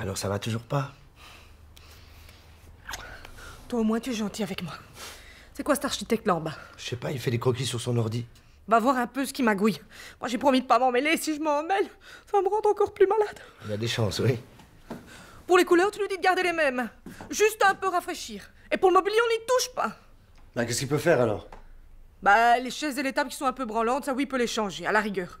Alors ça va toujours pas Toi au moins tu es gentil avec moi. C'est quoi cet architecte là en bas Je sais pas, il fait des croquis sur son ordi. Va voir un peu ce qui magouille. Moi j'ai promis de pas m'en mêler. si je m'en mêle, ça me rendre encore plus malade. Il a des chances, oui. Pour les couleurs, tu lui dis de garder les mêmes. Juste un peu rafraîchir. Et pour le mobilier, on n'y touche pas. Bah, qu'est-ce qu'il peut faire alors Bah, les chaises et les tables qui sont un peu branlantes, ça oui, il peut les changer, à la rigueur.